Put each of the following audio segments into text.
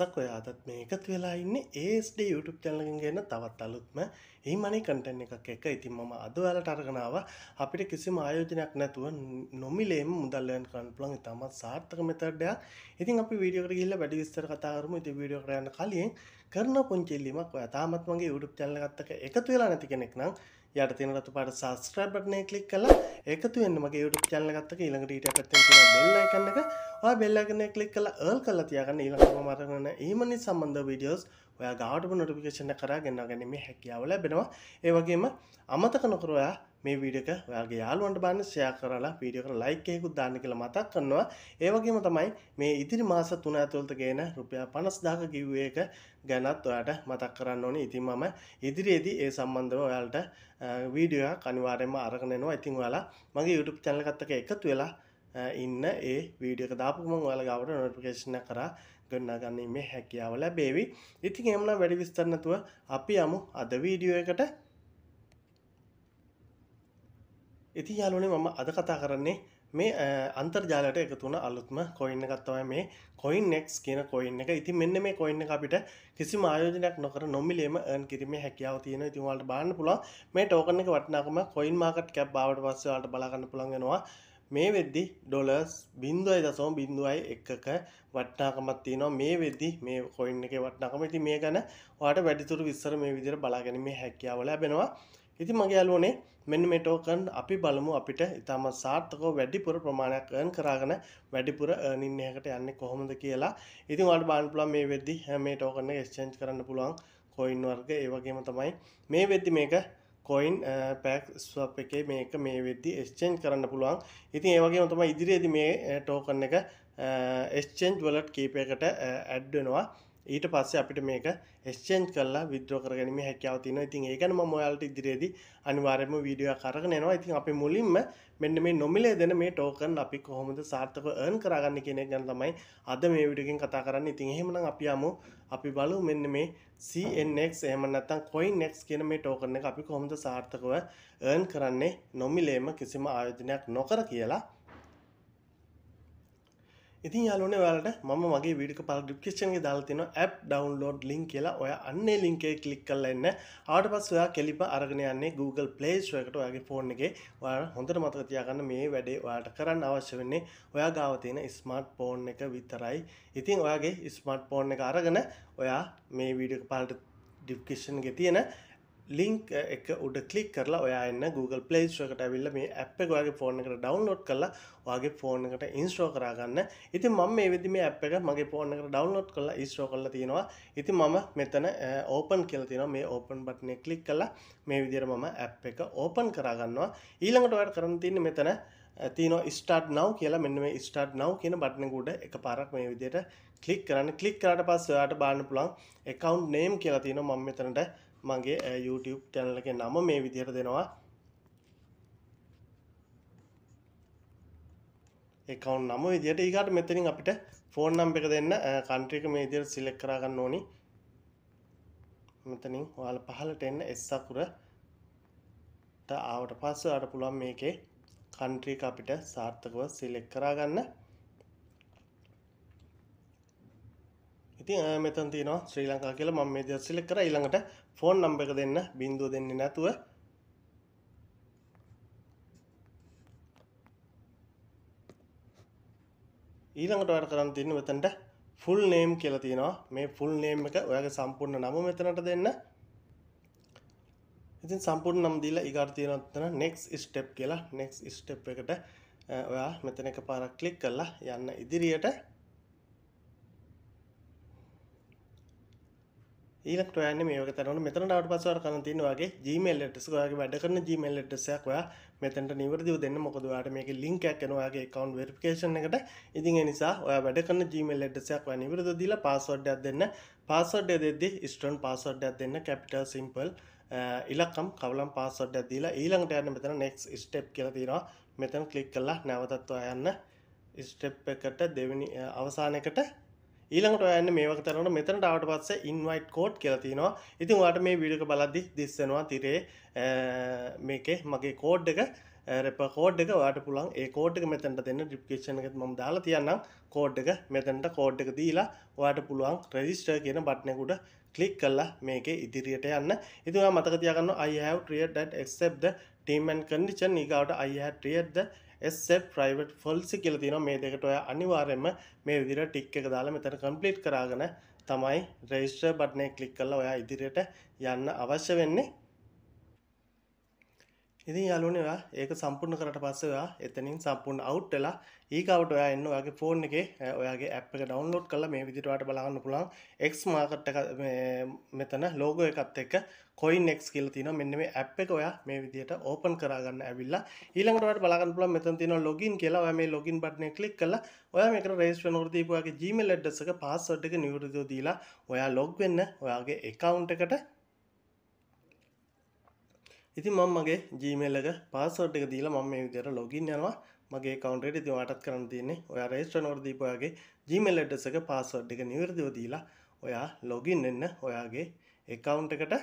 දවසක් ඔයාතත් මේ එකතු වෙලා ඉන්න ඒස්ඩ YouTube චැනලකින් ගන්න තවත් අලුත්ම ඒ මනි කටන් එකක් එක ඉතින් මම අදවැලට අරගනාව අපිට කිසිම ආයෝජනයක් නැතුව නොමිලේම මුදල්ලයන් කන්පලන් ඉතාමත් සාර්ථක මෙතටඩයක් ඉතින් අපි වීඩියෝකට ගිල්ල වැඩි විස්තර කතාරම ඉති වීඩියෝ කරයන්න කලින් කරන පුංචිල්ලීමක් ඔය තාමත් මගේ YouTube චැනල ගත්තක එකතු වෙලා නැති කෙනෙක් නම් යට තියෙන රතු පාට subscribe button එක click කරලා එකතු වෙන්න මගේ YouTube channel එකත් එක්ක ඊළඟට ඊට පැත්තෙන් තියෙන bell icon එක ඔය bell icon එක click කරලා all කරලා තියාගන්න ඊළඟට මම අරගෙන ඊමනි සම්බන්ධ videos ඔයා ගාවටම notification එක කරා ගෙනවා ගැනීමේ හැකියාව ලැබෙනවා ඒ වගේම අමතක නොකර ඔයා මේ වීඩක ඔයාගේ යාළුවන්ට බන්න ෂයා කරලා වීඩියෝ කර ලයික් එකකුත් දාන්න කියලා මතක් කරනවා ඒ වගේම තමයි මේ ඉදිරි මාස තුන ඇතුළත ගේන රුපියල් 50000ක giveaway එක ගැනත් ඔයාට මතක් කරන්න ඕනේ. ඉතින් මම ඉදිරියේදී ඒ සම්බන්ධව ඔයාලට වීඩියෝ එකක් අනිවාර්යයෙන්ම අරගෙන එනවා. ඉතින් ඔයාලා මගේ YouTube channel එකත් එක්ක එකතු වෙලා ඉන්න ඒ වීඩියක දාපුම ඔයාල ගවට නොටිකේෂණ කරා ගන්න ගන්නේ මේ හැකියාව ලැබේවි ඉතින් එමන වැඩි විස්තරනතුව අපි යමු අද වීඩියෝ එකට ඉති යාලුවනේ මම අද කතා කරන්නේ මේ අන්තර්ජාලට එකතුන අලුත්ම කොයින්න ගත්තවයි මේ කොයින්නෙක්ස් කියන කොයින් එක ඉති මෙන්න මේ කොයින්න අපිට කිසි මායෝජනයක් නොකර නොමිලේම න් කිරීම හැකියාව තියෙන ඉතින්වලට බාන්න පුළා මේ ටෝකන එක වටනාකම කොයින් මාකට් කැබ් බාවට පස්සවාට බලාගන්න පුළන්ගෙනවා මේ වෙද්දි ඩොලස් බින්දුවයි දසෝම් බින්දුවයි එකක වට්නාකමත් තියෙනවා මේ වෙද්දි මේ කොයින් එක වට්නාකම ඉති මේ ගැන වාට වැඩිතුරු විස්සර මේ විදිර බලාගැනීමේ හැකියාව ලැබෙනවා ඉතින් මගේ යාළුවනේ මෙන්න මේ ටෝකන් අපි බලමු අපිට ඉතාමත් සාර්ථකව වැඩිපුර ප්‍රමාණයක් earn කරගෙන වැඩිපුර earning එකකට යන්නේ කොහොමද කියලා. ඉතින් ඔයාලට බලන්න පුළුවන් මේ වෙද්දි මේ ටෝකන් එක exchange කරන්න පුළුවන් coin වර්ග ඒ වගේම තමයි මේ වෙද්දි මේක කොයින් පැක් ස්වප් එකේ මේක මේ වෙද්දි එස්චෙන්ජ් කරන්න පුළුවන් ඉතින් ඒවගේ තම ඉදිරියේද මේ ටෝකන් eh, එක එස්චෙන්ජ් eh, වලට් කීපයකට ඇඩ්ඩෙනවා eh, ඊට පස්සේ අපිට මේක එක්ස්චේන්ජ් කරලා විත්ඩ්‍රෝ කරගැනීමේ හැකියාව තියෙනවා. ඉතින් ඒක ගැන මම ඔයාලට ඉදිරියේදී අනිවාර්යයෙන්ම වීඩියෝ එකක් අරගෙන එනවා. ඉතින් අපි මුලින්ම මෙන්න මේ නොමිලේ දෙන මේ ටෝකන් අපි කොහොමද සාර්ථකව earn කරගන්නේ කියන එක ගැන තමයි අද මේ වීඩියෝ එකෙන් කතා කරන්නේ. ඉතින් එහෙමනම් අපි යමු අපි බලමු මෙන්න මේ CNX එහෙම නැත්නම් CoinX කියන මේ ටෝකන් එක අපි කොහොමද සාර්ථකව earn කරන්නේ නොමිලේම කිසිම ආයෝජනයක් නොකර කියලා. ඉතින් යාලුවන වැලට මම මගේ විඩික පල ඩිපිෂන්ගේ දාල්තින ඇප් ඩවන්ලෝඩ් ලිින් කියලා ඔය අන්නේ ලින්කේ කලික් කල්ල එන්න ආට පස් ඔයා කෙලිප අරගෙනයන්නේ Google පලේස් එකට ඔයාගේ ෆෝන් එක වාට හොඳට මතකතියාගන්න මේ වැඩේ ඔයාට කරන්න අවශ්‍ය වෙන්නේ ඔයා ගාවතියෙන ස්මර්ට් ෆෝන් එක විතරයි ඉතින් ඔයාගේ ස්මර්ට් ෆෝන් එක අරගෙන ඔයා මේ විඩික පලට ඩිප්කිෂන්ගේ තියෙන ලිංක් eh, එක උඩ කලික් කරලා ඔයා එන්න Google Play ශකට ඇවිල්ල මේ ඇප් එක ඔයාගේ ෆෝන් එකට ඩවන්ලෝඩ් කරලා ඔයාගේ ෆෝන් එකට ඉන්ස්ට්‍රෝ කරගන්න ඉතින් මම මේ විදි මේ ඇප් එක මගේ ෆෝන් එකට ඩවන්ලෝඩ් කරලා ඉස්ට්‍රෝ කරලා තියෙනවා ඉතින් මම මෙතන ඕපන් eh, කියලා තියෙනවා මේ ඕපන් බටනේ ක්ලික් කරලා මේ විදිහට මම ඇප් එක ඕපන් කරගන්නවා ඊළඟට ඔයාලට කරන්න තියෙන්නේ මෙතන තින ස්ටාට් නව් කියලා මෙන්න මේ ස්ටාට් නව් කියන බටනකුඩ එක පාරක් මේ විදියට කලික් කරන්න කලික් කරට පස් ඔයාට බාන්න පුළන් එකකවන්් නේම් කියලා තියෙන මම මෙතනට මගේ YouTube චැනල එක නම මේ විදිහට දෙනවා එකවන් නම විදියට ඒකට මෙතනින් අපිට ෆෝන් නම් එක දෙන්න කන්ට්‍රික මේදිර සිලෙක් කරගන්න ඕනි මෙතනින් වාල පහලට එන්න එස්සකුර ආවට පස්ස අට පුළුවන් මේකේ කන්ට්‍රීක අපිට සාර්ථකව සිලෙක් කරාගන්න ඉතින් මෙතන තියෙනවා ශ්‍රී ලංකා කියලා මම මේ දේ සිලෙක්ට් කරා ඊළඟට ෆෝන් නම්බර් එක දෙන්න බිංදුව දෙන්නේ නැතුව ඊළඟට ඔයාලට කරන්න තියෙන්නේ මෙතනට full name කියලා තියෙනවා. මේ full name එක ඔයාගේ සම්පූර්ණ නම මෙතනට දෙන්න. ඉතින් සම්පූර්ණ නම දීලා ඊගාට තියෙනවා මෙතන next step කියලා. next step එකට ඔයා මෙතන එකපාරක් ක්ලික් කරලා යන්න ඉදිරියට ඊළඟට ඔයන්නේ මේක තනවන මෙතනට ආවට පස්සේ ඔයාලා කරන් තියෙන වාගේ Gmail address එක ඔයාගේ වැඩ කරන Gmail address එකක් ඔයා මෙතනට නිවැරදිව දෙන්න මොකද ඔයාට මේකේ link එකක් එනවා ඔයාගේ account verification එකට. ඉතින් ඒ නිසා ඔයා වැඩ කරන Gmail address එකක් ඔයා නිවැරදිව දීලා password එකක් දෙන්න. password එක දෙද්දී strong password එකක් දෙන්න capital simple ඉලක්කම් කවලම් password එකක් දීලා ඊළඟට යන්න මෙතන next step කියලා තියෙනවා. මෙතන click කරලා නැවතත් ඔයා යන්න step එකට දෙවෙනි අවසාන එකට ඊළඟට ඔයන්න මේ වගේ තරමට මෙතනට ආවට පස්සේ ඉන්වයිට් කෝඩ් කියලා තියෙනවා. ඉතින් ඔයාලට මේ වීඩියෝ එක බලද්දි දිස්සනවා තිරේ මේකේ මගේ කෝඩ් එක රෙප කෝඩ් එක ඔයාලට පුළුවන් ඒ කෝඩ් එක මෙතනට දෙන්න ඩිස්ක්‍රිප්ෂන් එකෙත් මම දාලා තියන්නම් කෝඩ් එක මෙතනට කෝඩ් එක දීලා ඔයාලට පුළුවන් රෙජිස්ටර් කියන බටන් එකට ක්ලික් කරලා මේකේ ඉදිරියට යන්න. ඉතින් ඔයා මතක තියාගන්න I have created that accept the team and condition ඊගාවට I have created the එස්සෙප් ප්‍රයිවට් ෆොල්සි කියල තින මේ දෙකට ඔය අනිවාරෙන්ම මේ විදිර ටික් එක දාලා මෙතන කම්පලිට් කරාගෙන තමයි රේෂ්්‍ර බට්නය කලික් කල්ල ඔයා ඉදිරියට යන්න අවශ්‍ය වෙන්නේ ඉතින් යාළුවනේ ඔයා ඒක සම්පූර්ණ කරලා පස්සේ ඔයා එතනින් සම්පූර්ණ අවුට් වෙලා ඊගාවට ඔයා එන්න ඔයාගේ ෆෝන් එකේ ඔයාගේ ඇප් එක ඩවුන්ලෝඩ් කරලා මේ විදිහට ඔයාට බලන්න පුළුවන් X market එක මෙතන logo එකත් එක්ක CoinX කියලා තියෙනවා මෙන්න මේ ඇප් එක ඔයා මේ විදිහට ඕපන් කරා ගන්න ඇවිල්ලා ඊළඟට ඔයාට බලාගන්න පුළුවන් මෙතන තියෙනවා login කියලා ඔයා මේ login button එක click කරලා ඔයා මේකට register වෙනකොට දීපු ඔයාගේ Gmail address එක password එක නිවැරදිව දීලා ඔයා log වෙන්න ඔයාගේ account එකට ඉතින් මම මගේ Gmail එක පාස්වර්ඩ් එක දීලා මම මේ විදිහට login යනවා මගේ account එකට. ඉතින් ඔයාටත් කරන්න තියෙන්නේ ඔයා register වෙනකොට දීපු ඔයාගේ Gmail address එක password එක නිවැරදිව දීලා ඔයා login වෙන්න ඔයාගේ account එකට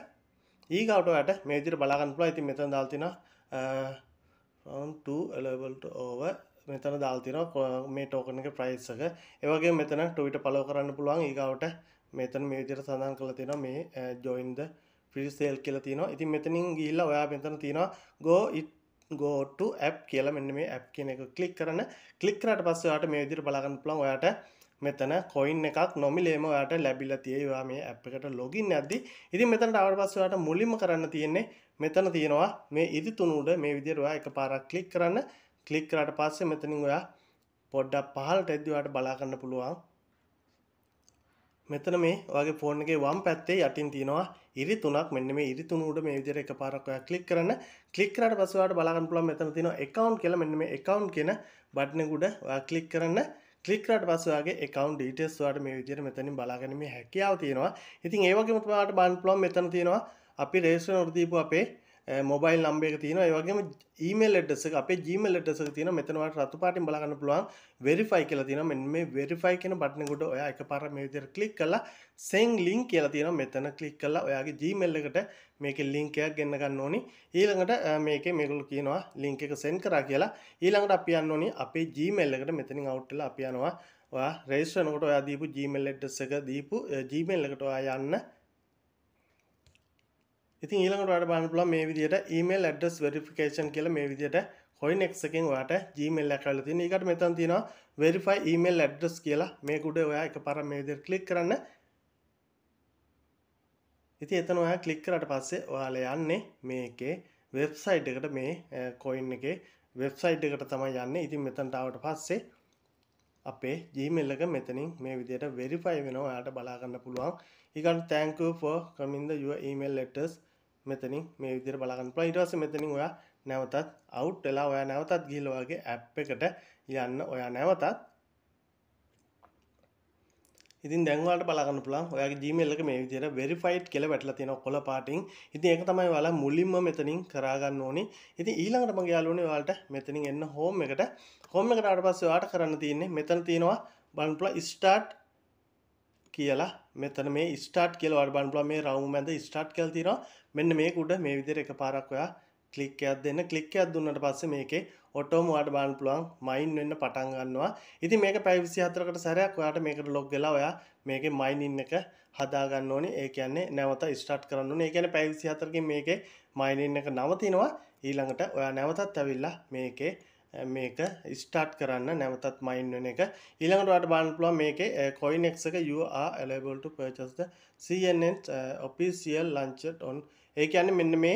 ඊගාවට ඔයාට මේ විදිහට බලා ගන්න පුළුවන්. ඉතින් මෙතන දාලා තිනවා round 2 available to over මෙතන දාලා තිනවා මේ token එකේ price එක. ඒ වගේම මෙතන Twitter follow කරන්න පුළුවන් ඊගාවට මෙතන මේ විදිහට සඳහන් කරලා තියෙනවා මේ join the ප්‍රිසේල් කියලා තියෙනවා ඉතින් මෙතනින් ගිල්ල ඔයා මෙතන තියෙනවා ගෝ ගෝට ඇප් කියලා මෙන්න මේ ඇප් කියන එක කලික් කරන කලික්රට පස්සයාට මේ විදිර බලාගන්න පුළන් ඔයාට මෙතන කොයින් එකක් නොමිලේම ඔයාට ලැබිල තියෙවා මේ ඇප් එකට ලොගින් ඇද්දි ඉතින් මෙතනට අවට පස්සයාට මුලින්ම කරන්න තියෙන්නේ මෙතන තියෙනවා මේ ඉදි තුනුඩ මේ විදිරවා එක පාරක් කලික් කරන්න කලික් කරට පස්සේ මෙතනින් ඔයා පොඩ්ඩක් පහලට එද්දිවාට බලාගන්න පුළුවන් මෙතන මේ ඔගේ ෆෝන් එකේ වම් පැත්තේ යටින් තියෙනවා ඉරි තුනක් මෙන්න මේ ඉරි තුන උඩ මේ විදිහට එකපාරක් ඔයා ක්ලික් කරන්න ක්ලික් කරාට පස්සේ ඔයාලට බලා ගන්න පුළුවන් මෙතන තියෙනවා account කියලා මෙන්න මේ account කියන බටන් එක උඩ ඔයා ක්ලික් කරන්න ලික්රට පස්සවාගේ එකකවන් ඩීටස් වාට මේ විදිර මෙතනින් බලාගැනීම හැකියාව තියෙනවා ඉතින් ඒවගේමතුමාට බන් පලොම් මෙතන තියෙනවා අපි රේෂන ොරදීපු අපේ මොබයිල් නම්බේ තියන ඒවගේ ඊමල් ඩස අපේ ජීමල් ඩස තින මෙතනවට රතු පාටි බලගන්න පුළුවන් වෙරිෆයි කියලා තින මෙ මේ වෙරිෆයි කියෙන බටනකොට ඔය එක පාර මේවිතර කලික් කලා සෙන් ලිින් කියලා තියෙන මෙතන කලික් කලා ඔයාගේ ජීමල් එකට මේක ලිංකයක් ගන්න ගන්න ඕනි ඊළඟට මේක මේකුල් කියනවා ලිංක එක සෙන් කරා කියලා ඊළඟට අපි අන්න ඕනි අපේ ජීමල් එකට මෙතනින් අවට්ටල අපයනවා රේස්වනකොට ඔයා දීපු ජීමල් එඩ්ඩස එක දීපු ජීමල් එකට ඔයා යන්න ඉතින් ඊළඟට ඔයාලට බලන්න පුළුවන් මේ විදිහට email address verification කියලා මේ විදිහට Coinex එකෙන් ඔයාට Gmail එකක් කරලා තියෙනවා. ඊකට මෙතන තියෙනවා verify email address කියලා. මේක උඩ ඔයා එකපාරක් මේ විදිහට ක්ලික් කරන්න. ඉතින් එතන ඔයා ක්ලික් කරාට පස්සේ ඔයාලා යන්නේ මේකේ වෙබ්සයිට් එකට මේ කොයින් එකේ වෙබ්සයිට් එකට තමයි යන්නේ. ඉතින් මෙතනට ආවට පස්සේ අපේ ජීමල් එක මෙතනින් මේ විදියට වෙරිෆයි වෙනවා ඔයාලට බලා ගන්න පුළුවන්. ඊගොල්ලෝ thank you for coming the your email letters මෙතනින් මේ විදිර බලගන්න පුළා ඊට පස්සේ මෙතනින් ඔයා නැවතත් අවුට් වෙලා ඔයා නැවතත් ගිහලා ඔයාගේ ඇප් එකට යන්න ඔයා නැවතත් ඉතින් දැන් ඔයාලට බලගන්න පුළුවන් ඔයාගේ Gmail එක මේ විදිහට verified කියලා වැටලා තියෙනවා කොළ පාටින්. ඉතින් ඒක තමයි ඔයාලා මුලින්ම මෙතනින් කरा ගන්න ඕනේ. ඉතින් ඊළඟට මම යාළුවනේ ඔයාලට මෙතනින් එන්න home එකට. home එකට ආවට පස්සේ ඔයාලට කරන්න තියෙන්නේ මෙතන තියෙනවා බලන්න පුළුවන් start කියලා මෙතන මේ ස්ටාර්ට් කියලා ඔයාලට බලන්න පුළුවන් මේ රවුම් මැද ස්ටාර්ට් කියලා තියෙනවා මෙන්න මේක උඩ මේ විදිහට එකපාරක් ඔයා ක්ලික් එකක් දෙන්න ක්ලික් එකක් දුන්නාට පස්සේ මේකේ ඔටෝම ඔයාලට බලන්න පුළුවන් මයින් වෙන්න පටන් ගන්නවා ඉතින් මේක පැය 24කට සැරයක් ඔයාට මේකට ලොග් වෙලා ඔයා මේකේ මයිනින් එක හදා ගන්න ඕනේ ඒ කියන්නේ නැවත ස්ටාර්ට් කරන්න ඕනේ ඒ කියන්නේ පැය 24කින් මේකේ මයිනින් එක නවතිනවා ඊළඟට ඔයා නැවතත් ඇවිල්ලා මේකේ මේක ස්ටාර්ට් කරන්න නැවතත් මයින් වෙන එක ඊළඟට ඔයාලට බලන්න පුළුවන් මේකේ coinx එක you are eligible to purchase the CNN official launcher on ඒ කියන්නේ මෙන්න මේ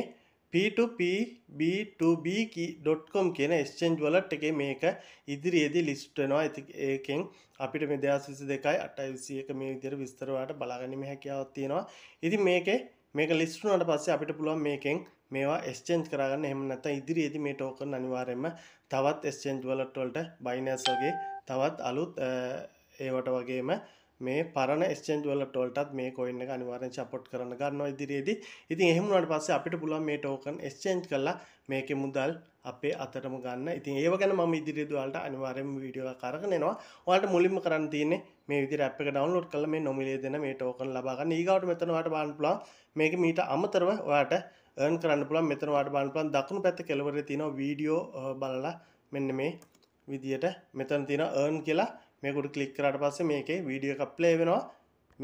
P2PB2B.com කියන ස්චෙන්ජ් වලට් එකේ මේක ඉදිරියේදී ලිස්ට් වෙනවා. ඉතින් ඒකෙන් අපිට මේ 2022යි 821 මේ විදිහට විස්තර වලට බලාගැනීමේ හැකියාවක් තියෙනවා. ඉතින් මේකේ මේක ලිස්ට් වුණාට පස්සේ අපිට පුළුවන් මේකෙන් මේවා එස්චෙන්ජ් කරගන්න එහෙම නැත්නම් ඉදිරියේදී මේ ටෝකන් අනිවාර්යයෙන්ම තවත් එස්චෙන්ජ් වලට වලට බයිනන්ස් වගේ තවත් අලුත් ඒවට වගේම මේ පරණ එස්චෙන්ජ් වලට වලටත් මේ කොයින් එක අනිවාර්යෙන් සපෝට් කරන්න ගන්නවා ඉදිරියේදී. ඉතින් එහෙම වුණාට පස්සේ අපිට පුළුවන් මේ ටෝකන් එක්ස්චේන්ජ් කරලා මේකේ මුදල් අපේ අතටම ගන්න. ඉතින් ඒව ගැන මම ඉදිරියේදී ඔයාලට අනිවාර්යෙන්ම වීඩියෝ එකක් අරගෙන එනවා. ඔයාලට මුලින්ම කරන්න තියෙන්නේ මේ විදිහට app එක download කරලා මේ නොමිලේ දෙන මේ ටෝකන් ලබා ගන්න. ඊගාවට මෙතන ඔයාලට බලන්න පුළුවන් මේක මීට අමතරව ඔයාලට ඒන් කරන්න පුළන් මෙතන වාට බාන්න පුළන් දකුණු පැත්ත කෙළවර තියෙනවා වීඩියෝ බලලා මෙන්න මේ විදියට මෙතන තියෙන ඒන් කියලා මේකට ක්ලික් කරාට පස්සේ මේකේ වීඩියෝ එකක් ප්ලේ වෙනවා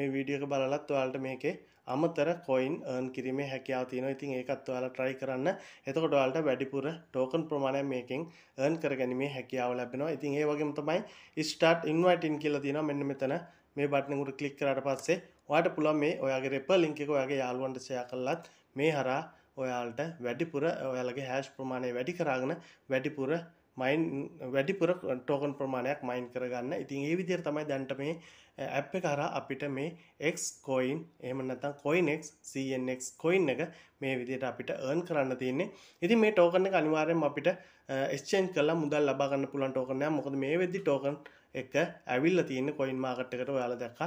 මේ වීඩියෝ එක බලලත් ඔයාලට මේකේ අමතර කොයින් ඒන් කිරීමේ හැකියාව තියෙනවා. ඉතින් ඒකත් ඔයාලා try කරන්න. එතකොට ඔයාලට වැඩිපුර token ප්‍රමාණයක් මේකෙන් earn කරගැනීමේ හැකියාව ලැබෙනවා. ඉතින් ඒ වගේම තමයි start inviting කියලා තියෙනවා. මෙන්න මෙතන මේ බටන් එකට ක්ලික් කරාට පස්සේ ඔයාට පුළුවන් මේ ඔයාගේ රෙපර් ලින්ක් එක ඔයාගේ යාළුවන්ට ෂෙයා කළත් මේ හරහා ඔයාලට වැඩිපුර ඔයාලගේ හෑෂ් ප්‍රමාණය වැඩි කරගෙන වැඩිපුර මයින් වැඩිපුර ටෝකන් ප්‍රමාණයක් මයින් කරගන්න ඉතින් ඒ විදිර තමයි දැන්ට මේ ඇප් eh, කර අපිට මේ එක් කොයින් එහම නතම් කොයිනෙක් සක් කොයින් එක මේ විදියට අපිට ඒන් කරන්න තියන්නේ ඉති මේ ටෝකන අනිවාරයෙන් අපිට ස්චෙන් eh, කලා මුදල් ලබාගන්න පුලන් ටෝකනය මොකද මේ වෙදදි ටෝකන් එක ඇවිල්ල තියෙන කොයින් මාකට්කට ඔයාල දැක්ක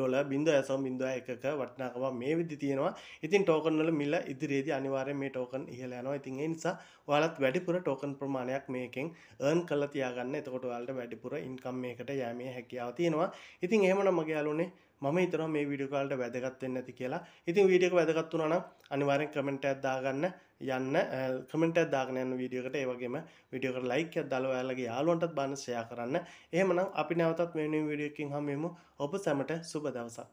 ඩොල බිඳ ඇසෝ බිඳුව එකක වටනාකවා මේ විදි තියෙනවා ඉතින් ටෝකන්නල මිල ඉදිරියේද අනිවාරය මේ ටෝකන් ඉහල යනවා ඉතින් නිසා වාලත් වැඩිපුර ටෝකන් ප්‍රමාණයක් මේකෙන් ඒන් කල තියාගන්න එතකොට වාලට වැඩිපුර ඉන්කම් මේකට යෑමේ හැකියාව තියෙනවා ඉතින් එහෙමන මගේ අලුනේ මම හිතනවා මේ වීඩියෝ කාලට වැදගත් වෙන්නේ නැති කියලා. ඉතින් වීඩියෝ එක වැදගත් වුණා නම් අනිවාර්යෙන් කමෙන්ට් එකක් දාගන්න යන්න කමෙන්ට් එකක් දාගෙන යන වීඩියෝ එකට ඒ වගේම වීඩියෝ එකට ලයික් එකක් දාලා ඔයාලගේ යාළුවන්ටත් බාන්න ෂෙයා කරන්න. එහෙමනම් අපි නැවතත් මෙවැනි වීඩියෝ එකකින් හම්බෙමු. ඔබ සැමට සුබ දවසක්.